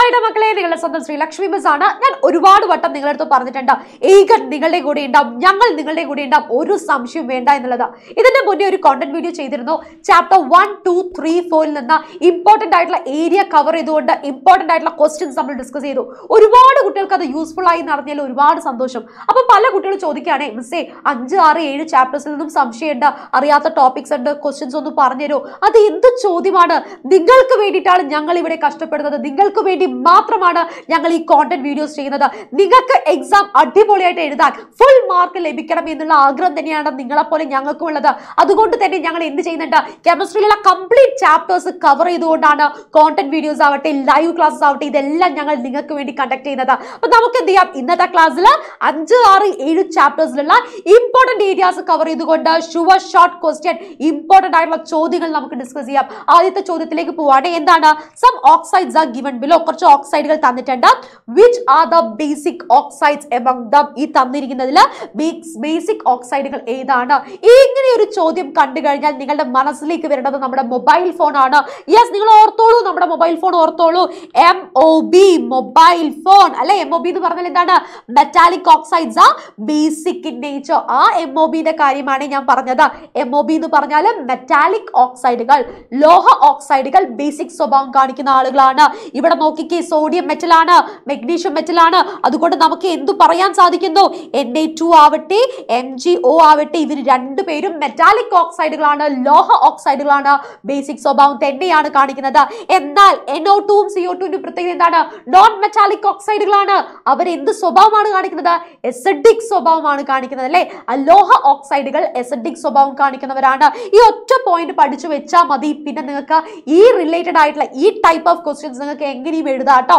ഹായുടെ മക്കളെ നിങ്ങളുടെ സ്വന്തം ശ്രീ ലക്ഷ്മി മിസ് ആണ് ഞാൻ ഒരുപാട് വട്ടം നിങ്ങളടുത്ത് പറഞ്ഞിട്ടുണ്ട് ഏകൻ നിങ്ങളുടെ കൂടെ ഉണ്ടാവും ഞങ്ങൾ നിങ്ങളുടെ കൂടെ ഉണ്ടാവും ഒരു സംശയം വേണ്ട എന്നുള്ളത് ഇതിന്റെ മുന്നേ ഒരു കോണ്ടന്റ് വീഡിയോ ചെയ്തിരുന്നു ചാപ്റ്റർ വൺ ടു ത്രീ ഫോറിൽ നിന്ന് ഇമ്പോർട്ടന്റ് ആയിട്ടുള്ള ഏരിയ കവർ ചെയ്തുകൊണ്ട് ഇമ്പോർട്ടന്റ് ആയിട്ടുള്ള ക്വസ്റ്റ്യൻസ് നമ്മൾ ഡിസ്കസ് ചെയ്തു ഒരുപാട് കുട്ടികൾക്ക് അത് യൂസ്ഫുൾ ആയി നടത്തിയാൽ ഒരുപാട് സന്തോഷം അപ്പൊ പല കുട്ടികൾ ചോദിക്കുകയാണെ മിസ്സേ അഞ്ച് ആറ് ഏഴ് ചാപ്റ്റേഴ്സിൽ നിന്നും സംശയമുണ്ട് അറിയാത്ത ടോപ്പിക്സ് ഉണ്ട് ക്വസ്റ്റ്യൻസ് ഒന്ന് പറഞ്ഞുതരോ അത് എന്ത് ചോദ്യമാണ് നിങ്ങൾക്ക് വേണ്ടിയിട്ടാണ് ഞങ്ങൾ ഇവിടെ കഷ്ടപ്പെടുന്നത് നിങ്ങൾക്ക് വേണ്ടി മാത്രമാണ് ഞങ്ങൾ ഈ കോണ്ടന്റ് വീഡിയോസ് ചെയ്യുന്നത് നിങ്ങൾക്ക് എക്സാം അടിപൊളിയായിട്ട് എഴുതാൻ ഫുൾ മാർക്ക് ലഭിക്കണം എന്നുള്ള ആഗ്രഹം തന്നെയാണ് നിങ്ങളെപ്പോലെ ഞങ്ങൾക്കും ഉള്ളത് അതുകൊണ്ട് തന്നെ ഞങ്ങൾ എന്ത് ചെയ്യുന്നുണ്ട് കെമിസ്ട്രിയിലുള്ള കംപ്ലീറ്റ് ചാപ്റ്റേഴ്സ് കവർ ചെയ്തുകൊണ്ടാണ് കോണ്ടന്റ് വീഡിയോസ് ആവട്ടെ ലൈവ് ക്ലാസ്സസ് ആവട്ടെ ഇതെല്ലാം ഞങ്ങൾ നിങ്ങൾക്ക് വേണ്ടി കണ്ടക്ട് ചെയ്യുന്നത് അപ്പൊ നമുക്ക് എന്ത് ചെയ്യാം ഇന്നത്തെ ക്ലാസ്സിൽ അഞ്ച് ആറ് ഏഴ് ചാപ്റ്റേഴ്സിലുള്ള ഇമ്പോർട്ടന്റ് ഏരിയാസ് കവർ ചെയ്തുകൊണ്ട് ഷുവർ ഷോർട്ട് ക്വസ്റ്റ്യൻ ഇമ്പോർട്ടന്റ് ആയിട്ടുള്ള ചോദ്യങ്ങൾ നമുക്ക് ഡിസ്കസ് ചെയ്യാം ആദ്യത്തെ ചോദ്യത്തിലേക്ക് പോവാണ് എന്താണ് some oxides are given below കുറച്ച് ഓക്സൈഡുകൾ തന്നിട്ടുണ്ട് which are the basic oxides among them ഈ തന്നിരിക്കുന്നതിൽ ബേസിക് ഓക്സൈഡുകൾ ഏതാണ് ഇങ്ങനെ ഒരു ചോദ്യം കണ്ടു കഴിഞ്ഞാൽ നിങ്ങളുടെ മനസ്സിലേക്ക് വരേണ്ടത് നമ്മുടെ മൊബൈൽ ഫോൺ ആണ് യെസ് നിങ്ങൾ ഓർത്തോളൂ നമ്മുടെ മൊബൈൽ ഫോൺ ഓർത്തോളൂ M O B mobile phone അല്ലെ എം ഒ ബി എന്ന് പറഞ്ഞാൽ എന്താണ് മെറ്റാലിക് ഓക്സൈഡ്സ് ആ ബേസിക് ഇൻ നേച്ചർ ആ എം ഒ ബിന്റെ കാര്യമാണ് ഞാൻ പറഞ്ഞത് എം ഒ ബി എന്ന് പറഞ്ഞാൽ മെറ്റാലിക് ഓക്സൈഡുകൾ ലോഹ ഓക്സൈഡുകൾ ബേസിക് സ്വഭാവം കാണിക്കുന്ന ആളുകളാണ് ഇവിടെ നോക്കി നോക്കിക്കേ സോഡിയം മെറ്റലാണ് മെഗ്നീഷ്യം മെറ്റലാണ് അതുകൊണ്ട് നമുക്ക് എന്തു പറയാൻ സാധിക്കുന്നു എൻ എ ടു ആവട്ടെ എം ജി ഒ ആവട്ടെ ഇവർ രണ്ടുപേരും മെറ്റാലിക് ഓക്സൈഡുകളാണ് ലോഹ ഓക്സൈഡുകളാണ് ബേസിക് സ്വഭാവം തന്നെയാണ് കാണിക്കുന്നത് എന്നാൽ എൻഒ ടുവും സിഒ ടുവിന്റെ പ്രത്യേകത എന്താണ് നോൺ മെറ്റാലിക് ഓക്സൈഡുകളാണ് അവർ എന്ത് സ്വഭാവമാണ് കാണിക്കുന്നത് എസഡിക് സ്വഭാവമാണ് കാണിക്കുന്നത് അല്ലെ ലോഹ ഓക്സൈഡുകൾ എസഡിക് സ്വഭാവം കാണിക്കുന്നവരാണ് ഈ ഒറ്റ പോയിന്റ് പഠിച്ചു വെച്ചാൽ മതി പിന്നെ നിങ്ങൾക്ക് ഈ റിലേറ്റഡ് ആയിട്ടുള്ള ഈ ടൈപ്പ് ഓഫ് ക്വസ്റ്റ്യൻസ് നിങ്ങൾക്ക് എങ്ങനെയും എഴുതാം കേട്ടോ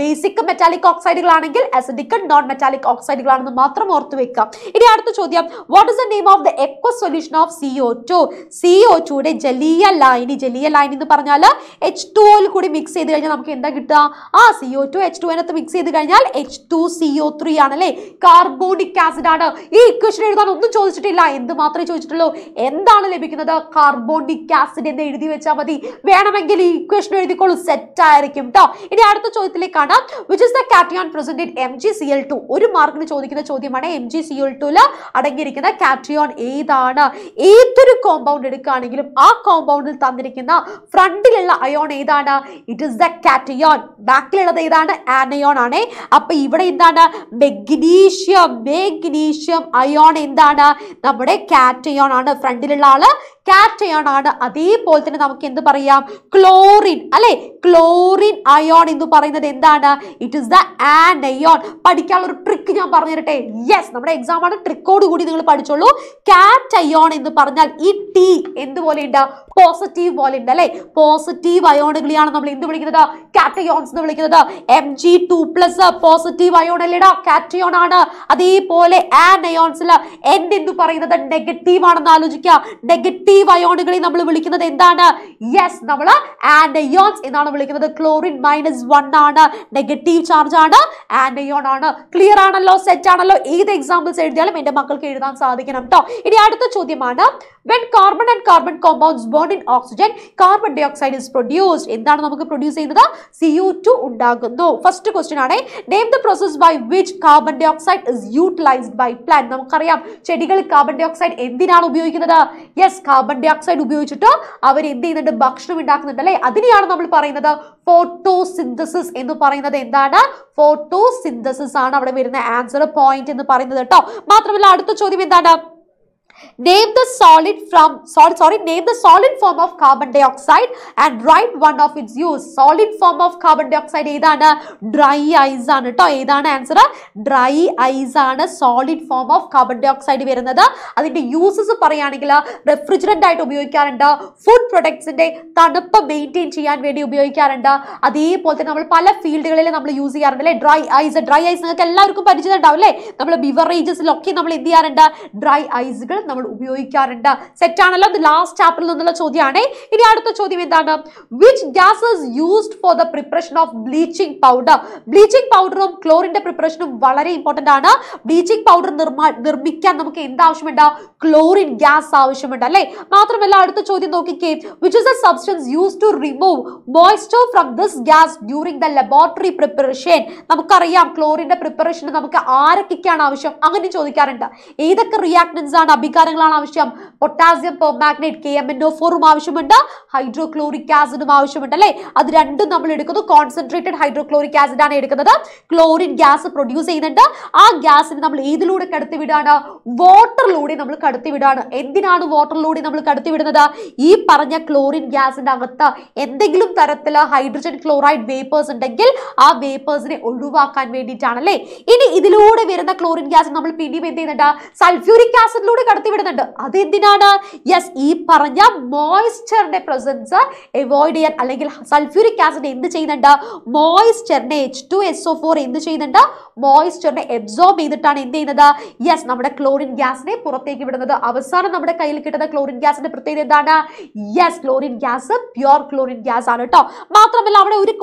ബേസിക് മെറ്റാലിക് ഓക്സൈഡുകളാണെങ്കിൽ അസിഡിക് നോൺ മെറ്റാലിക് ഓക്സൈഡുകളാണെന്ന് മാത്രം ഓർത്ത് വെക്കുക ഇനി അടുത്ത ചോദ്യം what is the name of the aqua solution of C O two C O ടുയുടെ ജലീയ ലൈനി ജലീയ ലൈൻ എന്ന് പറഞ്ഞാൽ എച്ച് ടു ഓയിൽ കൂടി മിക്സ് ചെയ്ത് കഴിഞ്ഞാൽ നമുക്ക് എന്താ കിട്ടുക ആ സി ഒ ടു എച്ച് ടുവിനകത്ത് മിക്സ് ചെയ്ത് കഴിഞ്ഞാൽ H two C O three ആണല്ലേ കാർബോണിക് ആസിഡ് ആണ് ഈ ഇക്വേഷൻ എഴുതാൻ ഒന്നും ചോദിച്ചിട്ടില്ല എന്ത് മാത്രമേ ചോദിച്ചിട്ടുള്ളൂ എന്താണ് ലഭിക്കുന്നത് കാർബോണിക് ആസിഡ് എന്ന് എഴുതി വെച്ചാൽ മതി വേണമെങ്കിൽ ഈ ഇക്വേഷൻ എഴുതിക്കോളൂ സെറ്റ് ആയിരിക്കും കേട്ടോ ഇനി അടുത്ത ചോദ്യത്തിലേക്കാണ് which is the cation present in M G C L two ഒരു മാർക്കിന് ചോദിക്കുന്ന ചോദ്യമാണ് എം ജി സി എൽ ടുവിൽ അടങ്ങിയിരിക്കുന്ന കാറ്റിയോൺ ഏതാണ് ഏതൊരു കോമ്പൗണ്ട് എടുക്കുകയാണെങ്കിലും ആ കോമ്പൗണ്ടിൽ തന്നിരിക്കുന്ന ഫ്രണ്ടിലുള്ള അയോൺ ഏതാണ് ഇറ്റ് ഇസ് ദ കാറ്റിയോൺ ബാക്കിലുള്ളത് ഏതാണ് ആനയോൺ ആണ് അപ്പൊ ഇവിടെ എന്താണ് മെഗ്നീഷ്യം മെഗ്നീഷ്യം അയോൺ എന്താണ് നമ്മുടെ കാറ്റയോൺ ആണ് ഫ്രണ്ടിലുള്ള ആള് കാറ്റയോൺ ആണ് അതേപോലെ തന്നെ നമുക്ക് എന്ത് പറയാം ക്ലോറിൻ അല്ലെ ക്ലോറിൻ അയോൺ അനയോൺ എന്ന് പറയുന്നത് എന്താണ് ഇറ്റ് ഇസ് ദ ആനയോൺ പഠിക്കാനുള്ള ഒരു ട്രിക്ക് ഞാൻ പറഞ്ഞു തരട്ടെ യെസ് നമ്മുടെ എക്സാം ആണ് ട്രിക്കോട് കൂടി നിങ്ങൾ പഠിച്ചോളൂ കാറ്റ് അയോൺ എന്ന് പറഞ്ഞാൽ ഈ ടി എന്ത് പോലെ ഉണ്ട് പോസിറ്റീവ് പോലെ ഉണ്ട് അല്ലെ പോസിറ്റീവ് അയോണുകളെയാണ് നമ്മൾ എന്ത് വിളിക്കുന്നത് കാറ്റയോൺസ് എന്ന് വിളിക്കുന്നത് M G two plus positive ion അല്ലേടാ കാറ്റയോൺ ആണ് അതേപോലെ ആനയോൺസിൽ എൻ എന്ന് പറയുന്നത് നെഗറ്റീവ് ആണെന്ന് ആലോചിക്കുക നെഗറ്റീവ് അയോണുകളെ നമ്മൾ വിളിക്കുന്നത് എന്താണ് യെസ് നമ്മൾ ആനയോൺസ് എന്നാണ് വിളിക്കുന്നത് ക്ലോറിൻ മൈനസ് എസ് വൺ ആണ് നെഗറ്റീവ് ചാർജ് ആണ് ആനയോൺ ആണ് ക്ലിയർ ആണല്ലോ സെറ്റ് ആണല്ലോ ഏത് എക്സാമ്പിൾസ് എഴുതിയാലും എന്റെ മക്കൾക്ക് എഴുതാൻ സാധിക്കണം കേട്ടോ ഇനി അടുത്ത ചോദ്യമാണ് when carbon and carbon compounds bond in oxygen carbon dye dioxide is produced എന്താണ് നമുക്ക് പ്രൊഡ്യൂസ് ചെയ്യുന്നത് സി യു ടു ഉണ്ടാകുന്നു ഫസ്റ്റ് ക്വസ്റ്റ്യൻ ആണ് name the process by which carbon dye dioxide is utilised by plant നമുക്കറിയാം ചെടികൾ carbon dye oxide എന്തിനാണ് ഉപയോഗിക്കുന്നത് yes carbon dye oxide ഉപയോഗിച്ചിട്ട് അവർ എന്ത് ചെയ്യുന്നുണ്ട് ഭക്ഷണം ഉണ്ടാക്കുന്നുണ്ട് അല്ലെ അതിനെയാണ് നമ്മൾ പറയുന്നത് ഫോട്ടോസിസ് സിന്തസിസ് എന്ന് പറയുന്നത് എന്താണ് ഫോട്ടോ സിന്തസിസ് ആണ് അവിടെ വരുന്ന ആൻസർ പോയിന്റ് എന്ന് പറയുന്നത് കേട്ടോ മാത്രമല്ല അടുത്ത ചോദ്യം എന്താണ് Name the solid from sorry, sorry, name the solid form of carbon dioxide and write one of its use. Solid form of carbon dioxide ഏതാണ് ഡ്രൈ ഐസ് ആണ് കേട്ടോ ഏതാണ് ആൻസർ ഡ്രൈ ഐസ് ആണ് solid form of carbon dye ഓക്സൈഡ് വരുന്നത് അതിന്റെ uses പറയുകയാണെങ്കിൽ refrigerant ആയിട്ട് ഉപയോഗിക്കാറുണ്ട് ഫുഡ് പ്രൊഡക്ട്സിന്റെ തണുപ്പ് മെയിൻറ്റെയിൻ ചെയ്യാൻ വേണ്ടി ഉപയോഗിക്കാറുണ്ട് അതേപോലെ തന്നെ നമ്മൾ പല ഫീൽഡുകളിൽ നമ്മൾ യൂസ് ചെയ്യാറുണ്ട് അല്ലേ ഡ്രൈ ഐസ് ഡ്രൈ ഐസ് നിങ്ങൾക്ക് എല്ലാവർക്കും പരിചയം ഉണ്ടാവും അല്ലേ നമ്മൾ ബിവറേജസിലൊക്കെ നമ്മൾ എന്ത് ചെയ്യാറുണ്ട് ഡ്രൈ ഐസുകൾ നമ്മൾ ഉപയോഗിക്കാറുണ്ട് സെറ്റാണല്ലോ അത് ലാസ്റ്റ് ചാപ്റ്ററിൽ നിന്നുള്ള ചോദ്യമാണ് ഇനി അടുത്ത ചോദ്യം എന്താണ് which gases used for the preparation of bleaching powder bleaching പൗഡറും ക്ലോറിന്റെ പ്രിപ്പറേഷനും വളരെ ഇമ്പോർട്ടന്റ് ആണ് ബ്ലീച്ചിങ് പൗഡർ നിർമ്മിക്കാൻ നമുക്ക് എന്ത് ആവശ്യമുണ്ട് ക്ലോറിൻ ഗ്യാസ് ആവശ്യമുണ്ട് അല്ലേ മാത്രമല്ല അടുത്ത ചോദ്യം നോക്കിക്കേ which is a substance use to remove moisture from this gas during the laboratory preparation നമുക്കറിയാം ക്ലോറിന്റെ പ്രിപ്പറേഷൻ നമുക്ക് ആരൊക്കെയാണ് ആവശ്യം അങ്ങനെ ചോദിക്കാറുണ്ട് ഏതൊക്കെ റിയാക്ടൻസ് ആണ് അഭികാ സംയുക്താധാരങ്ങളാണ് ആവശ്യം പൊട്ടാസ്യം പെർമാഗ്നേറ്റ് കെ എമ്മിൻ്റെ ഫോറും ആവശ്യമുണ്ട് ഹൈഡ്രോക്ലോറിക് ആസിഡും ആവശ്യമുണ്ട് അല്ലേ അത് രണ്ടും നമ്മൾ എടുക്കുന്നു കോൺസെൻട്രേറ്റഡ് ഹൈഡ്രോക്ലോറിക് ആസിഡ് ആണ് എടുക്കുന്നത് ക്ലോറിൻ ഗ്യാസ് പ്രൊഡ്യൂസ് ചെയ്യുന്നുണ്ട് ആ ഗ്യാസിന് നമ്മൾ ഏതിലൂടെ കടത്തിവിടാണ് വാട്ടറിലൂടെ നമ്മൾ കടത്തിവിടാണ് എന്തിനാണ് വാട്ടറിലൂടെ നമ്മൾ കടത്തിവിടുന്നത് ഈ പറഞ്ഞ ക്ലോറിൻ ഗ്യാസിന്റെ അകത്ത് എന്തെങ്കിലും തരത്തിൽ ഹൈഡ്രജൻ ക്ലോറൈഡ് വേപ്പേഴ്സ് ഉണ്ടെങ്കിൽ ആ വേപ്പേഴ്സിനെ ഒഴിവാക്കാൻ വേണ്ടിയിട്ടാണ് അല്ലേ ഇനി ഇതിലൂടെ വരുന്ന ക്ലോറിൻ ഗ്യാസ് നമ്മൾ പിന്നെയും എന്ത് ചെയ്യുന്നുണ്ട് സൾഫ്യൂരിക് ആസിഡിലൂടെ കടത്തി കടത്തിവിടുന്നുണ്ട് അതെന്തിനാണ് യെസ് ഈ പറഞ്ഞ മോയ്സ്ചറിന്റെ പ്രസൻസ് അവോയ്ഡ് ചെയ്യാൻ അല്ലെങ്കിൽ സൾഫ്യൂരിക് ആസിഡ് എന്ത് ചെയ്യുന്നുണ്ട് മോയ്സ്ചറിനെ H two S O four എന്ത് ചെയ്യുന്നുണ്ട് മോയ്സ്ചറിനെ എബ്സോർബ് ചെയ്തിട്ടാണ് എന്ത് ചെയ്യുന്നത് യെസ് നമ്മുടെ ക്ലോറിൻ ഗ്യാസിനെ പുറത്തേക്ക് വിടുന്നത് അവസാനം നമ്മുടെ കയ്യിൽ കിട്ടുന്ന ക്ലോറിൻ ഗ്യാസിന്റെ പ്രത്യേകത എന്താണ് yes chlorine gas pure chlorine gas ആണ് കേട്ടോ മാത്രമല്ല അവിടെ ഒരു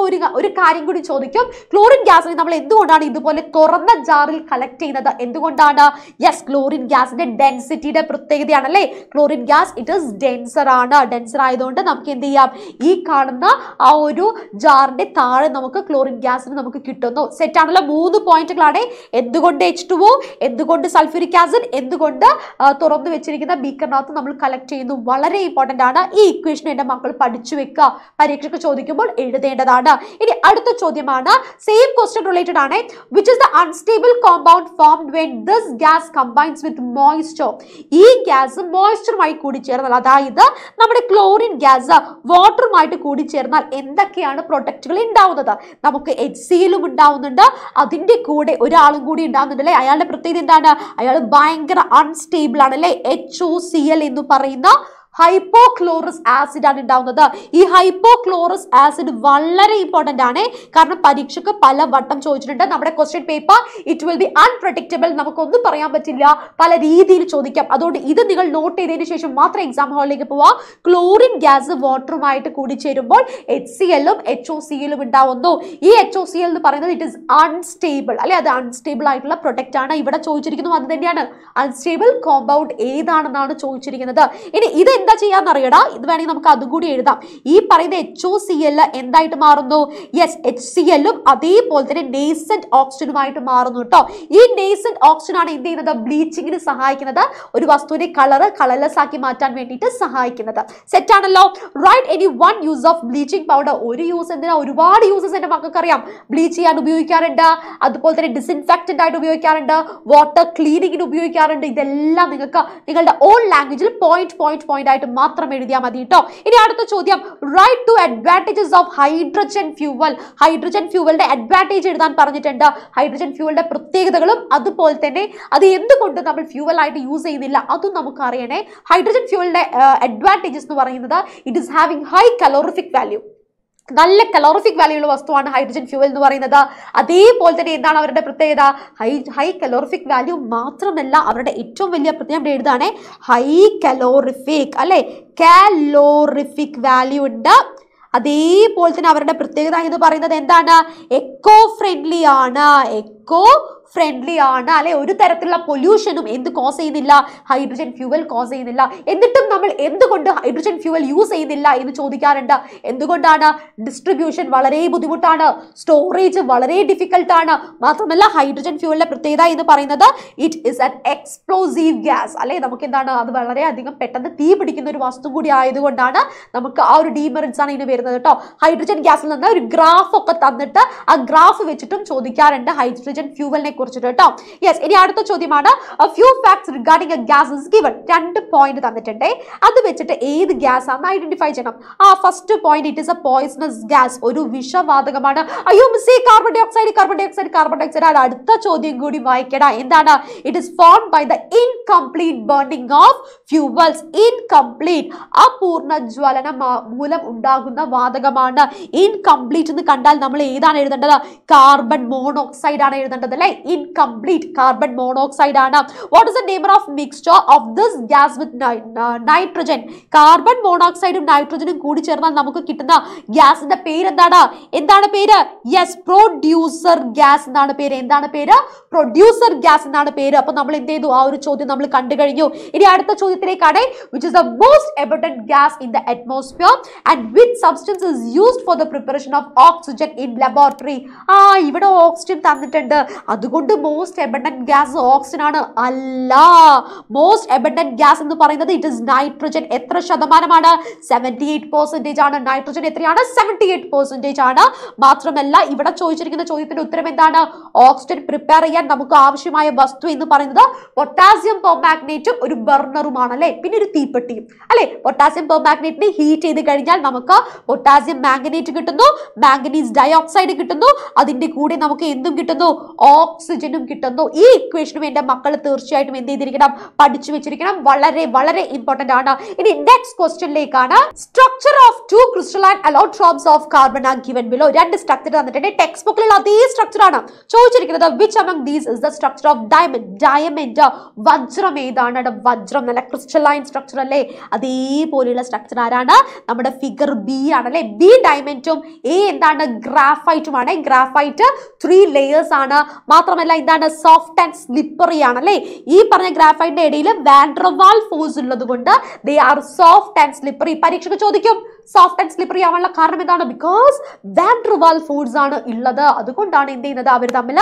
ഒരു കാര്യം കൂടി ചോദിക്കും ക്ലോറിൻ ഗ്യാസിനെ നമ്മൾ എന്തുകൊണ്ടാണ് ഇതുപോലെ തുറന്ന ജാറിൽ കളക്ട് ചെയ്യുന്നത് എന്തുകൊണ്ടാണ് യെസ് ക്ലോറിൻ ഗ്യാസിന്റെ ഡെൻസിറ്റി ജിയുടെ പ്രത്യേകതയാണ് അല്ലേ chlorine gas it is denser ആണ് ഡെൻസർ ആയതുകൊണ്ട് നമുക്ക് എന്ത് ചെയ്യാം ഈ കാണുന്ന ആ ഒരു ജാറിന്റെ താഴെ നമുക്ക് ക്ലോറിൻ ഗ്യാസിന് നമുക്ക് കിട്ടുന്നു സെറ്റ് ആണല്ലോ മൂന്ന് പോയിന്റുകളാണ് എന്തുകൊണ്ട് എച്ച് ടു എന്തുകൊണ്ട് സൾഫ്യൂരിക് ആസിഡ് എന്തുകൊണ്ട് തുറന്നു വെച്ചിരിക്കുന്ന ബീക്കറിനകത്ത് നമ്മൾ കളക്ട് ചെയ്യുന്നു വളരെ ഇമ്പോർട്ടൻ്റ് ആണ് ഈ ഇക്വേഷൻ എൻ്റെ മക്കൾ പഠിച്ചു വെക്കുക പരീക്ഷയ്ക്ക് ചോദിക്കുമ്പോൾ എഴുതേണ്ടതാണ് ഇനി അടുത്ത ചോദ്യമാണ് സെയിം ക്വസ്റ്റ്യൻ റിലേറ്റഡ് ആണ് which is the unstable compound formed when this gas combines with moisture ഈ ഗ്യാസ് മോയ്സ്ചറുമായി കൂടിച്ചേർന്നാൽ അതായത് നമ്മുടെ ക്ലോറിൻ ഗ്യാസ് വാട്ടറുമായിട്ട് കൂടിച്ചേർന്നാൽ എന്തൊക്കെയാണ് പ്രൊഡക്റ്റുകൾ ഉണ്ടാവുന്നത് നമുക്ക് എച്ച് സിയിലും ഉണ്ടാവുന്നുണ്ട് അതിൻ്റെ കൂടെ ഒരാളും കൂടി ഉണ്ടാവുന്നുണ്ട് അല്ലേ അയാളുടെ പ്രത്യേകത എന്താണ് അയാൾ ഭയങ്കര അൺസ്റ്റേബിൾ ആണ് അല്ലേ എച്ച് ഒ സി എൽ എന്ന് പറയുന്ന ഹൈപ്പോക്ലോറസ് ആസിഡ് ആണ് ഉണ്ടാവുന്നത് ഈ ഹൈപ്പോക്ലോറസ് ആസിഡ് വളരെ ഇമ്പോർട്ടൻ്റ് ആണ് കാരണം പരീക്ഷക്ക് പല വട്ടം ചോദിച്ചിട്ടുണ്ട് നമ്മുടെ question paper it will be unpredictable നമുക്കൊന്നും പറയാൻ പറ്റില്ല പല രീതിയിൽ ചോദിക്കാം അതുകൊണ്ട് ഇത് നിങ്ങൾ നോട്ട് ചെയ്തതിന് ശേഷം മാത്രം എക്സാം ഹാളിലേക്ക് പോവാം ക്ലോറിൻ ഗ്യാസ് വാട്ടറുമായിട്ട് കൂടി ചേരുമ്പോൾ എച്ച് സി എല്ലും എച്ച് ഒ സി എല്ലും ഉണ്ടാവുന്നു ഈ എച്ച് ഒ സി എൽ എന്ന് പറയുന്നത് ഇറ്റ് ഇസ് അൺസ്റ്റേബിൾ അല്ലെ അത് അൺസ്റ്റേബിൾ ആയിട്ടുള്ള പ്രൊഡക്റ്റ് ആണ് ഇവിടെ ചോദിച്ചിരിക്കുന്നത് അത് തന്നെയാണ് അൺസ്റ്റേബിൾ കോമ്പൗണ്ട് ഏതാണെന്നാണ് ചോദിച്ചിരിക്കുന്നത് ഇനി ഇത് എന്താ ചെയ്യാന്ന് അറിയടാ ഇത് വേണമെങ്കിൽ നമുക്ക് അതും കൂടി എഴുതാം ഈ പറയുന്ന എച്ച് ഒ സി എൽ എന്തായിട്ട് മാറുന്നു യെസ് എച്ച് സി എല്ലും അതേപോലെ തന്നെ നെയ്സെന്റ് ഓക്സിജനുമായിട്ട് മാറുന്നു കേട്ടോ ഈ നെയ്സെന്റ് ഓക്സിജൻ ആണ് എന്ത് ചെയ്യുന്നത് ബ്ലീച്ചിങ്ങിന് സഹായിക്കുന്നത് ഒരു വസ്തുവിനെ കളറ് കളർലെസ് ആക്കി മാറ്റാൻ വേണ്ടിയിട്ട് സഹായിക്കുന്നത് സെറ്റ് ആണല്ലോ right any one use of bleaching powder ഒരു യൂസ് എന്തിനാ ഒരുപാട് യൂസസ് എൻ്റെ മക്കൾക്കറിയാം ബ്ലീച്ച് ചെയ്യാൻ ഉപയോഗിക്കാറുണ്ട് അതുപോലെ തന്നെ ഡിസിൻഫെക്റ്റൻ്റ് ആയിട്ട് ഉപയോഗിക്കാറുണ്ട് വാട്ടർ ക്ലീനിങ്ങിന് ഉപയോഗിക്കാറുണ്ട് ഇതെല്ലാം നിങ്ങൾക്ക് നിങ്ങളുടെ ഓൺ ലാംഗ്വേജിൽ പോയിന്റ് പോയിന്റ് പോയിന്റ് ആയിട്ട് മാത്രം എഴുതിയാൽ മതി കേട്ടോ ഇനി അടുത്ത ചോദ്യം right two advantages of hydrogen fuel hydrogen ഫ്യൂവലിന്റെ അഡ്വാൻറ്റേജ് എഴുതാൻ പറഞ്ഞിട്ടുണ്ട് ഹൈഡ്രജൻ ഫ്യൂവലിന്റെ പ്രത്യേകതകളും അതുപോലെ തന്നെ അത് എന്തുകൊണ്ട് നമ്മൾ ഫ്യൂവൽ ആയിട്ട് യൂസ് ചെയ്യുന്നില്ല അതും നമുക്ക് അറിയണേ ഹൈഡ്രജൻ ഫ്യൂവലിന്റെ അഡ്വാൻറ്റേജസ് എന്ന് പറയുന്നത് it is having high calorific value നല്ല കലോറിഫിക് വാല്യൂ ഉള്ള വസ്തുവാണ് ഹൈഡ്രജൻ ഫ്യൂവൽ എന്ന് പറയുന്നത് അതേപോലെ തന്നെ എന്താണ് അവരുടെ പ്രത്യേകത ഹൈ ഹൈ കലോറിഫിക് വാല്യൂ മാത്രമല്ല അവരുടെ ഏറ്റവും വലിയ പ്രത്യേകം എഴുതാണ് ഹൈ കലോറിഫിക് അല്ലെ കാലോറിഫിക് വാല്യൂ ഉണ്ട് അതേപോലെ തന്നെ അവരുടെ പ്രത്യേകത എന്ന് പറയുന്നത് എന്താണ് എക്കോ ഫ്രണ്ട്ലി ആണ് എക്കോ ഫ്രണ്ട്ലി ആണ് അല്ലെ ഒരു തരത്തിലുള്ള പൊല്യൂഷനും എന്ത് കോസ് ചെയ്യുന്നില്ല ഹൈഡ്രജൻ ഫ്യൂവൽ കോസ് ചെയ്യുന്നില്ല എന്നിട്ടും നമ്മൾ എന്തുകൊണ്ട് ഹൈഡ്രജൻ ഫ്യൂവൽ യൂസ് ചെയ്യുന്നില്ല എന്ന് ചോദിക്കാറുണ്ട് എന്തുകൊണ്ടാണ് ഡിസ്ട്രിബ്യൂഷൻ വളരെ ബുദ്ധിമുട്ടാണ് സ്റ്റോറേജ് വളരെ ഡിഫിക്കൽട്ടാണ് മാത്രമല്ല ഹൈഡ്രജൻ ഫ്യൂവലിന്റെ പ്രത്യേകത എന്ന് പറയുന്നത് it is an explosive gas അല്ലെ നമുക്ക് എന്താണ് അത് വളരെ അധികം പെട്ടെന്ന് തീ പിടിക്കുന്ന ഒരു വസ്തു കൂടി ആയതുകൊണ്ടാണ് നമുക്ക് ആ ഒരു ഡീമെറിറ്റ്സ് ആണ് ഇതിന് വരുന്നത് കേട്ടോ ഹൈഡ്രജൻ ഗ്യാസിൽ നിന്ന് ഒരു ഗ്രാഫ് ഒക്കെ തന്നിട്ട് ആ ഗ്രാഫ് വെച്ചിട്ടും ചോദിക്കാറുണ്ട് ഹൈഡ്രജൻ ഫ്യൂവലിനെ കുറിച്ചിട്ട് കേട്ടോ യെസ് ഇനി അടുത്ത ചോദ്യമാണ് few facts regarding a gas is given രണ്ട് പോയിന്റ് തന്നിട്ടുണ്ടേ അത് വെച്ചിട്ട് ഏത് ഗ്യാസ് ആണ് ഐഡന്റിഫൈ ചെയ്യണം ആ first point it is a poisonous gas ഒരു വിഷവാതകമാണ് അയ്യോ miss carbon dye dioxide carbon dye dioxide carbon dye dioxide അടുത്ത ചോദ്യം കൂടി വായിക്കട എന്താണ് it is form by the incomplete burning of fuels incomplete അപൂർണ ജ്വലന മൂലം ഉണ്ടാകുന്ന വാതകമാണ് ഇൻകംപ്ലീറ്റ് എന്ന് കണ്ടാൽ നമ്മൾ ഏതാണ് എഴുതേണ്ടത് കാർബൺ മോണോക്സൈഡ് ആണ് എഴുതേണ്ടത് അല്ലേ ഇൻകംപ്ലീറ്റ് കാർബൺ മോണോക്സൈഡ് ആണ് what is the name of mixture of this gas with nitrogen carbon മോണോക്സൈഡും നൈട്രജനും കൂടി ചേർന്നാൽ നമുക്ക് കിട്ടുന്ന ഗ്യാസിന്റെ പേര് എന്താണ് എന്താണ് പേര് യെസ് പ്രൊഡ്യൂസർ ഗ്യാസ് എന്നാണ് പേര് എന്താണ് പേര് പ്രൊഡ്യൂസർ ഗ്യാസ് എന്നാണ് പേര് അപ്പൊ നമ്മൾ എന്ത് ചെയ്തു ആ ഒരു ചോദ്യം നമ്മൾ കണ്ടു കഴിഞ്ഞു ഇനി അടുത്ത ചോദ്യത്തിലേക്കാണ് which is the most abundant gas in the atmosphere and with substance is used for the preparation of oxygen in laboratory ആ ഇവിടെ ഓക്സിജൻ തന്നിട്ടുണ്ട് അതുകൊണ്ട് would most abundant gas oxygen ആണ് അല്ല മോസ്റ്റ് എബഡന്റ് ഗ്യാസ് എന്ന് പറയുന്നത് ഇറ്റ് ഇസ് നൈട്രജൻ എത്ര ശതമാനമാണ് സെവൻറ്റി എയ്റ്റ് പെർസെൻറ്റേജ് ആണ് നൈട്രജൻ എത്രയാണ് സെവൻറ്റി എയ്റ്റ് പെർസെൻറ്റേജ് ആണ് മാത്രമല്ല ഇവിടെ ചോദിച്ചിരിക്കുന്ന ചോദ്യത്തിന്റെ ഉത്തരം എന്താണ് ഓക്സിജൻ പ്രിപ്പയർ ചെയ്യാൻ നമുക്ക് ആവശ്യമായ വസ്തു എന്ന് പറയുന്നത് പൊട്ടാസ്യം പെർമാഗ്നേറ്റും ഒരു ബർണറുമാണ് അല്ലേ പിന്നെ ഒരു തീപ്പെട്ടിയും അല്ലേ പൊട്ടാസ്യം പെർമാഗ്നേറ്റിനെ ഹീറ്റ് ചെയ്ത് കഴിഞ്ഞാൽ നമുക്ക് പൊട്ടാസ്യം മാംഗനേറ്റ് കിട്ടുന്നു മാംഗനീസ് ഡയോക്സൈഡ് കിട്ടുന്നു അതിൻ്റെ കൂടെ നമുക്ക് എന്തും കിട്ടുന്നു ഓക്സ് ഓക്സിജനും കിട്ടുന്നു ഈ ഇക്വേഷനും എൻ്റെ മക്കൾ തീർച്ചയായിട്ടും എന്ത് ചെയ്തിരിക്കണം പഠിച്ചു വെച്ചിരിക്കണം വളരെ വളരെ ഇമ്പോർട്ടൻ്റ് ആണ് ഇനി നെക്സ്റ്റ് ക്വസ്റ്റ്യനിലേക്കാണ് structure of two crystalline and allotropes of carbon ആ ഗിവൻ ബിലോ രണ്ട് സ്ട്രക്ചർ തന്നിട്ടുണ്ട് ടെക്സ്റ്റ് ബുക്കിലുള്ള അതേ സ്ട്രക്ചർ ആണ് ചോദിച്ചിരിക്കുന്നത് which among these is the structure of diamond diamond വജ്രം ഏതാണ് വജ്രം നല്ല ക്രിസ്റ്റലൈൻ സ്ട്രക്ചർ അല്ലേ അതേപോലെയുള്ള സ്ട്രക്ചർ ആരാണ് നമ്മുടെ ഫിഗർ ബി ആണ് ബി ഡയമണ്ടും എ എന്താണ് ഗ്രാഫൈറ്റുമാണ് ഗ്രാഫൈറ്റ് ത്രീ ലെയേഴ്സ് ആണ് മാത്രമല്ല മാത്രമല്ല ഇതാണ് സോഫ്റ്റ് ആൻഡ് സ്ലിപ്പറി ആണ് ഈ പറഞ്ഞ ഗ്രാഫൈറ്റിന്റെ ഇടയിൽ വാൻഡ്രവാൾ ഫോഴ്സ് ഉള്ളത് കൊണ്ട് they are soft and slippery പരീക്ഷയ്ക്ക് ചോദിക്കും സോഫ്റ്റ് ആൻഡ് സ്ലിപ്പറി ആവാനുള്ള കാരണം എന്താണ് ബിക്കോസ് വാൻഡ്രവാൾ ഫോഴ്സ് ആണ് ഉള്ളത് അതുകൊണ്ടാണ് എന്ത് ചെയ്യുന്നത് അവർ തമ്മിൽ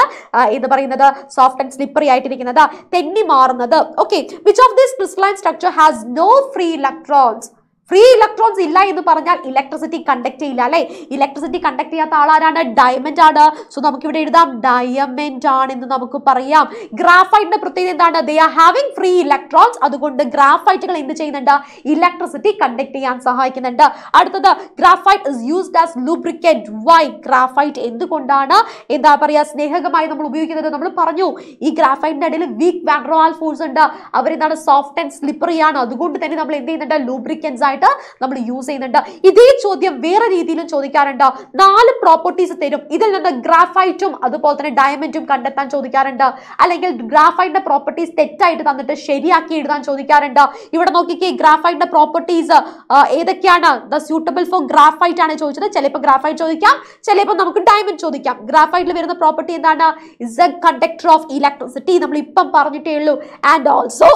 എന്ന് പറയുന്നത് സോഫ്റ്റ് ആൻഡ് സ്ലിപ്പറി ആയിട്ടിരിക്കുന്നത് തെന്നി മാറുന്നത് okay which of this crystalline structure has no free electrons free electrons ഇല്ല എന്ന് പറഞ്ഞാൽ ഇലക്ട്രിസിറ്റി കണ്ടക്ട് ചെയ്യില്ല അല്ലെ ഇലക്ട്രിസിറ്റി കണ്ടക്ട് ചെയ്യാത്ത ആളാരാണ് ഡയമണ്ട് ആണ് സോ നമുക്ക് ഇവിടെ എഴുതാം ഡയമണ്ട് ആണ് എന്ന് നമുക്ക് പറയാം ഗ്രാഫൈറ്റിന്റെ പ്രത്യേകത എന്താണ് they are having free electrons അതുകൊണ്ട് ഗ്രാഫൈറ്റുകൾ എന്ത് ചെയ്യുന്നുണ്ട് ഇലക്ട്രിസിറ്റി കണ്ടക്ട് ചെയ്യാൻ സഹായിക്കുന്നുണ്ട് അടുത്തത് graphite is used as lubricant why graphite എന്തുകൊണ്ടാണ് എന്താ പറയുക സ്നേഹകമായി നമ്മൾ ഉപയോഗിക്കുന്നത് നമ്മൾ പറഞ്ഞു ഈ ഗ്രാഫൈറ്റിന്റെ ഇടയിൽ വീക്ക് വാൻഡ്രോആൽ ഫോഴ്സ് ഉണ്ട് അവരെന്താണ് സോഫ്റ്റ് ആൻഡ് സ്ലിപ്പറിയാണ് അതുകൊണ്ട് തന്നെ നമ്മൾ എന്ത് ചെയ്യുന്നുണ്ട് ലൂബ്രിക്കൻസ് ആയിട്ട് ആയിട്ട് നമ്മൾ യൂസ് ചെയ്യുന്നുണ്ട് ഇതേ ചോദ്യം വേറെ രീതിയിലും ചോദിക്കാറുണ്ട് നാല് പ്രോപ്പർട്ടീസ് തരും ഇതിൽ നിന്ന് ഗ്രാഫൈറ്റും അതുപോലെ തന്നെ ഡയമണ്ടും കണ്ടെത്താൻ ചോദിക്കാറുണ്ട് അല്ലെങ്കിൽ ഗ്രാഫൈറ്റിന്റെ പ്രോപ്പർട്ടീസ് തെറ്റായിട്ട് തന്നിട്ട് ശരിയാക്കി എഴുതാൻ ചോദിക്കാറുണ്ട് ഇവിടെ നോക്കിക്കേ ഗ്രാഫൈറ്റിന്റെ പ്രോപ്പർട്ടീസ് ഏതൊക്കെയാണ് ദ സ്യൂട്ടബിൾ ഫോർ ഗ്രാഫൈറ്റ് ആണ് ചോദിച്ചത് ചിലപ്പോൾ ഗ്രാഫൈറ്റ് ചോദിക്കാം ചിലപ്പോൾ നമുക്ക് ഡയമണ്ട് ചോദിക്കാം ഗ്രാഫൈറ്റിൽ വരുന്ന പ്രോപ്പർട്ടി എന്താണ് is a conductor of electricity നമ്മൾ ഇപ്പം പറഞ്ഞിട്ടേ ഉള്ളൂ and also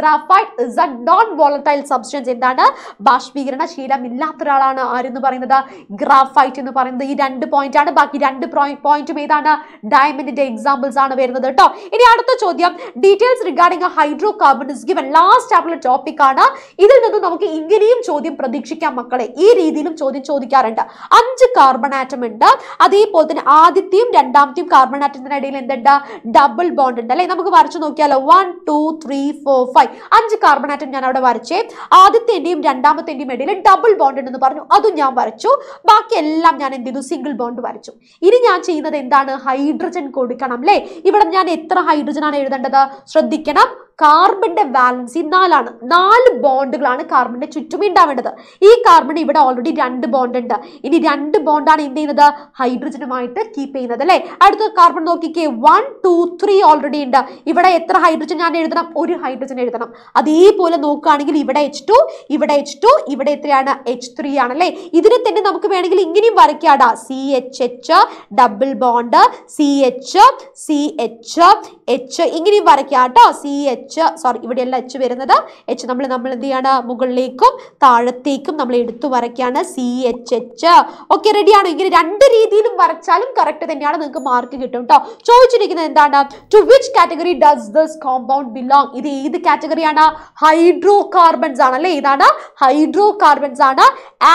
graphite is a non volatile substance എന്താണ് ബാഷ്പീകരണ ഇല്ലാത്ത ഒരാളാണ് ആരെന്ന് പറയുന്നത് ഗ്രാഫൈറ്റ് എന്ന് പറയുന്നത് ഈ രണ്ട് പോയിന്റ് ആണ് ബാക്കി രണ്ട് പോയിന്റും ഏതാണ് ഡയമണ്ടിന്റെ എക്സാമ്പിൾസ് ആണ് വരുന്നത് കേട്ടോ ഇനി അടുത്ത ചോദ്യം details regarding hydrocarbon given last ആയിട്ടുള്ള ടോപ്പിക് ആണ് ഇതിൽ നിന്ന് നമുക്ക് ഇങ്ങനെയും ചോദ്യം പ്രതീക്ഷിക്കാം മക്കളെ ഈ രീതിയിലും ചോദ്യം ചോദിക്കാറുണ്ട് അഞ്ച് കാർബൺ ആറ്റം ഉണ്ട് അതേപോലെ തന്നെ ആദ്യത്തെയും രണ്ടാമത്തെയും കാർബൺ ഇടയിൽ എന്തുണ്ട് ഡബിൾ ബോണ്ട് ഉണ്ട് അല്ലെ നമുക്ക് വരച്ചു നോക്കിയാലോ one two three four five അഞ്ച് കാർബൺ ആറ്റം ഞാൻ അവിടെ വരച്ചേ ആദ്യത്തെ രണ്ടാം രണ്ടാമത്തിൻ്റെയും ഇടയിൽ ഡബിൾ ബോണ്ട് ഉണ്ടെന്ന് പറഞ്ഞു അതും ഞാൻ വരച്ചു ബാക്കി എല്ലാം ഞാൻ എന്ത് ചെയ്തു സിംഗിൾ ബോണ്ട് വരച്ചു ഇനി ഞാൻ ചെയ്യുന്നത് എന്താണ് ഹൈഡ്രജൻ കൊടുക്കണം അല്ലേ ഇവിടെ ഞാൻ എത്ര ഹൈഡ്രജൻ ആണ് എഴുതേണ്ടത് ശ്രദ്ധിക്കണം കാർബണിന്റെ വാലൻസ് ഈ നാലാണ് നാല് ബോണ്ടുകളാണ് കാർബണിന്റെ ചുറ്റും ഉണ്ടാവേണ്ടത് ഈ കാർബൺ ഇവിടെ ഓൾറെഡി രണ്ട് ബോണ്ട് ഉണ്ട് ഇനി രണ്ട് ബോണ്ടാണ് എന്ത് ചെയ്യുന്നത് ഹൈഡ്രജനുമായിട്ട് കീപ്പ് ചെയ്യുന്നത് അല്ലേ അടുത്ത കാർബൺ നോക്കിക്കേ വൺ ടു ത്രീ ഓൾറെഡി ഉണ്ട് ഇവിടെ എത്ര ഹൈഡ്രജൻ ഞാൻ എഴുതണം ഒരു ഹൈഡ്രജൻ എഴുതണം അതേപോലെ നോക്കുകയാണെങ്കിൽ ഇവിടെ എച്ച് ടു ഇവിടെ എച്ച് ടു ഇവിടെ എത്രയാണ് എച്ച് ത്രീ ആണ് ഇതിനെ തന്നെ നമുക്ക് വേണമെങ്കിൽ ഇങ്ങനെയും വരയ്ക്കാടാ C H H double bond C H C H H ഇങ്ങനെയും വരയ്ക്കാം കേട്ടോ സി എച്ച് എച്ച് സോറി ഇവിടെയല്ല എച്ച് വരുന്നത് എച്ച് നമ്മൾ നമ്മൾ എന്ത് ചെയ്യണം മുകളിലേക്കും താഴത്തേക്കും നമ്മൾ എടുത്തു വരയ്ക്കുകയാണ് സി എച്ച് എച്ച് ഓക്കെ റെഡിയാണോ ഇങ്ങനെ രണ്ട് രീതിയിലും വരച്ചാലും കറക്റ്റ് തന്നെയാണ് നിങ്ങൾക്ക് മാർക്ക് കിട്ടും കേട്ടോ ചോദിച്ചിരിക്കുന്നത് എന്താണ് two which category does this compound belong ഇത് ഏത് കാറ്റഗറിയാണ് ഹൈഡ്രോ കാർബൺസ് ആണ് അല്ലെ ഇതാണ് ഹൈഡ്രോ കാർബൺസ് ആണ്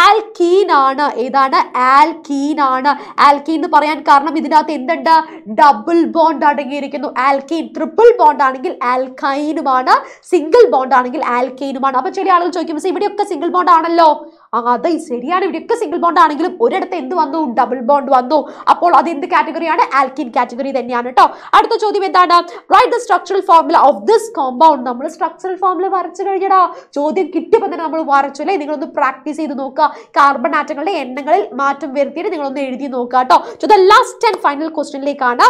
ആൽക്കീൻ ആണ് ഏതാണ് ആൽക്കീൻ ആണ് ആൽക്കീൻ എന്ന് പറയാൻ കാരണം ഇതിനകത്ത് എന്തുണ്ട് ഡബിൾ ബോണ്ട് അടങ്ങിയിരിക്കുന്നു ആൽക്കീൻ ട്രിപ്പിൾ ബോണ്ട് ആണെങ്കിൽ ആൽക്കൈൻ അലൈനുമാണ് സിംഗിൾ ബോണ്ട് ആണെങ്കിൽ ആൽക്കൈനുമാണ് അപ്പൊ ചില ആളുകൾ ചോദിക്കുമ്പോൾ ഇവിടെയൊക്കെ സിംഗിൾ ബോണ്ട് ആണല്ലോ ആ അതെ ശരിയാണ് ഇവിടെയൊക്കെ സിംഗിൾ ബോണ്ട് ആണെങ്കിലും ഒരിടത്ത് എന്ത് വന്നു ഡബിൾ ബോണ്ട് വന്നു അപ്പോൾ അത് എന്ത് കാറ്റഗറിയാണ് ആൽക്കിൻ കാറ്റഗറി തന്നെയാണ് കേട്ടോ അടുത്ത ചോദ്യം എന്താണ് write the structural formula of this compound നമ്മൾ സ്ട്രക്ചറൽ ഫോർമുല വരച്ചു കഴിഞ്ഞടാ ചോദ്യം കിട്ടിയപ്പോൾ തന്നെ നമ്മൾ വരച്ചു അല്ലേ നിങ്ങളൊന്ന് പ്രാക്ടീസ് ചെയ്ത് നോക്കുക കാർബൺ ആറ്റങ്ങളുടെ എണ്ണങ്ങളിൽ മാറ്റം വരുത്തിയിട്ട് നിങ്ങളൊന്ന് എഴുതി നോക്കുക കേട്ടോ ചോദ്യം ലാസ്റ്റ് ആൻഡ് ഫൈനൽ ക്വസ്റ്റ്യനിലേക്കാണ്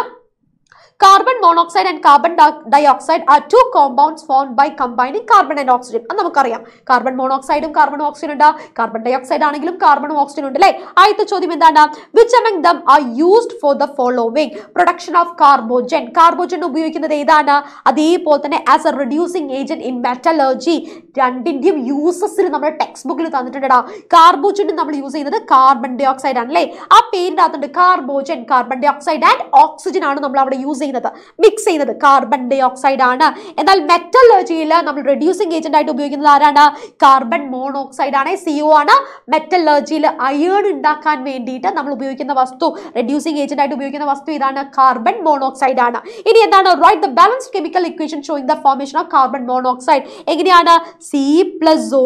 carbon monoxide and carbon dioxide are two compounds form by combining carbon and oxygen അത് നമുക്കറിയാം കാർബൺ മോണോക്സൈഡും കാർബൺ ഓക്സിജൻ ഉണ്ട് കാർബൺ ഡയോക്സൈഡ് ആണെങ്കിലും കാർബണും ഓക്സിജൻ ഉണ്ട് അല്ലേ ആദ്യത്തെ ചോദ്യം എന്താണ് which among them are used for the following production of carbogen carbogen ഉപയോഗിക്കുന്നത് ഏതാണ് അതേപോലെ തന്നെ as a reducing agent in metallurgy രണ്ടിന്റെയും യൂസസിൽ നമ്മുടെ ടെക്സ്റ്റ് ബുക്കിൽ തന്നിട്ടുണ്ട് കാർബോജൻ നമ്മൾ യൂസ് ചെയ്യുന്നത് കാർബൺ ഡയോക്സൈഡ് ആണ് അല്ലേ ആ പേരിൻ്റെ അകത്തുണ്ട് carbogen carbon dioxide and oxygen ആണ് നമ്മൾ അവിടെ യൂസ് ചെയ്യുന്നത് മിക്സ് ചെയ്യുന്നത് കാർബൺ ഡൈ ഓക്സൈഡ് ആണ് എന്നാൽ മെറ്റലർജിയിൽ നമ്മൾ റെഡ്യൂസിങ് ഏജന്റ് ആയിട്ട് ഉപയോഗിക്കുന്നത് ആരാണ് കാർബൺ മോണോക്സൈഡ് ആണ് സി ഒ ആണ് മെറ്റലർജിയിൽ അയേൺ ഉണ്ടാക്കാൻ വേണ്ടിയിട്ട് നമ്മൾ ഉപയോഗിക്കുന്ന വസ്തു റെഡ്യൂസിങ് ഏജന്റ് ആയിട്ട് ഉപയോഗിക്കുന്ന വസ്തു ഇതാണ് കാർബൺ മോണോക്സൈഡ് ആണ് ഇനി എന്താണ് write the balance chemical equation showing the formation of carbon monoxide എങ്ങനെയാണ് C plus O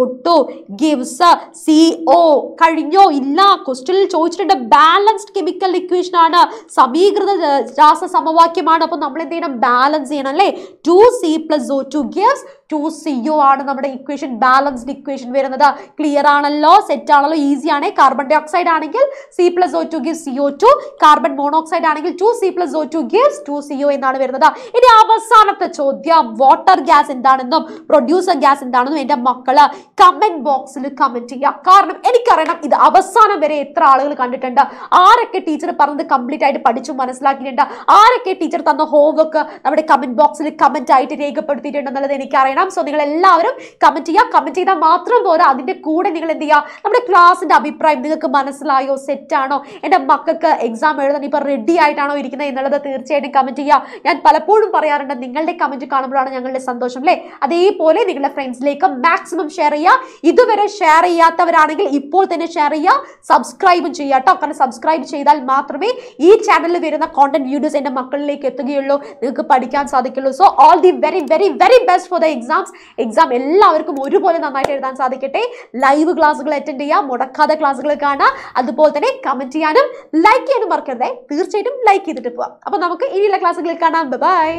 gives C O കഴിഞ്ഞോ ഇല്ല ക്വസ്റ്റ്യനിൽ ചോദിച്ചിട്ടുണ്ട് ബാലൻസ്ഡ് കെമിക്കൽ ഇക്വേഷൻ ആണ് സമീകൃത രാസ സമവാക്യം കാര്യമാണ് അപ്പോൾ നമ്മൾ എന്ത് ചെയ്യണം ബാലൻസ് ചെയ്യണം അല്ലേ two C plus O two gives two C U ആണ് നമ്മുടെ ഇക്വേഷൻ ബാലൻസ്ഡ് ഇക്വേഷൻ വരുന്നത് ക്ലിയർ ആണല്ലോ സെറ്റ് ആണല്ലോ ഈസി ആണ് കാർബൺ ഡൈ ഓക്സൈഡ് ആണെങ്കിൽ C plus O two give C O two carbon monoxide ആണെങ്കിൽ two C plus O two gives two C O എന്നാണ് വരുന്നത് ഇനി അവസാനത്തെ ചോദ്യം വാട്ടർ ഗ്യാസ് എന്താണെന്നും പ്രൊഡ്യൂസർ ഗ്യാസ് എന്താണെന്നും എൻ്റെ മക്കള് കമന്റ് ബോക്സിൽ കമന്റ് ചെയ്യുക കാരണം എനിക്കറിയണം ഇത് അവസാനം വരെ എത്ര ആളുകൾ കണ്ടിട്ടുണ്ട് ആരൊക്കെ ടീച്ചർ പറഞ്ഞത് കംപ്ലീറ്റ് ആയിട്ട് പഠിച്ചു മനസ്സിലാക്കിയിട്ടുണ്ട് ആരൊക്കെ ടീച്ചർ തന്ന ഹോംവർക്ക് നമ്മുടെ കമന്റ് ബോക്സിൽ കമന്റ് ആയിട്ട് രേഖപ്പെടുത്തിയിട്ടുണ്ടെന്നുള്ളത് എനിക്കറിയണം ചെയ്യണം സോ നിങ്ങൾ എല്ലാവരും കമന്റ് ചെയ്യുക കമന്റ് ചെയ്താൽ മാത്രം പോരാ അതിന്റെ കൂടെ നിങ്ങൾ എന്ത് ചെയ്യുക നമ്മുടെ ക്ലാസ്സിന്റെ അഭിപ്രായം നിങ്ങൾക്ക് മനസ്സിലായോ സെറ്റാണോ എൻ്റെ മക്കൾക്ക് എക്സാം എഴുതാൻ ഇപ്പോൾ റെഡി ആയിട്ടാണോ ഇരിക്കുന്നത് എന്നുള്ളത് തീർച്ചയായിട്ടും കമന്റ് ചെയ്യുക ഞാൻ പലപ്പോഴും പറയാറുണ്ട് നിങ്ങളുടെ കമന്റ് കാണുമ്പോഴാണ് ഞങ്ങളുടെ സന്തോഷം അല്ലേ അതേപോലെ നിങ്ങളുടെ ഫ്രണ്ട്സിലേക്ക് മാക്സിമം ഷെയർ ചെയ്യുക ഇതുവരെ ഷെയർ ചെയ്യാത്തവരാണെങ്കിൽ ഇപ്പോൾ തന്നെ ഷെയർ ചെയ്യുക സബ്സ്ക്രൈബും ചെയ്യുക കേട്ടോ കാരണം സബ്സ്ക്രൈബ് ചെയ്താൽ മാത്രമേ ഈ ചാനലിൽ വരുന്ന കോണ്ടന്റ് വീഡിയോസ് എൻ്റെ മക്കളിലേക്ക് എത്തുകയുള്ളൂ നിങ്ങൾക്ക് പഠിക്കാൻ സാധിക്കുള്ളൂ so all the very very very best for the exam exams exam എല്ലാവർക്കും ഒരുപോലെ നന്നായിട്ട് എഴുതാൻ സാധിക്കട്ടെ ലൈവ് ക്ലാസ്സുകൾ അറ്റൻഡ് ചെയ്യാം മുടക്കാതെ ക്ലാസ്സുകൾ കാണാം അതുപോലെ തന്നെ കമൻറ്റ് ചെയ്യാനും ലൈക്ക് ചെയ്യാനും മറക്കരുതേ തീർച്ചയായിട്ടും ലൈക്ക് ചെയ്തിട്ട് പോവാം അപ്പോൾ നമുക്ക് ഇനിയുള്ള ക്ലാസ്സുകളിൽ കാണാം ബൈ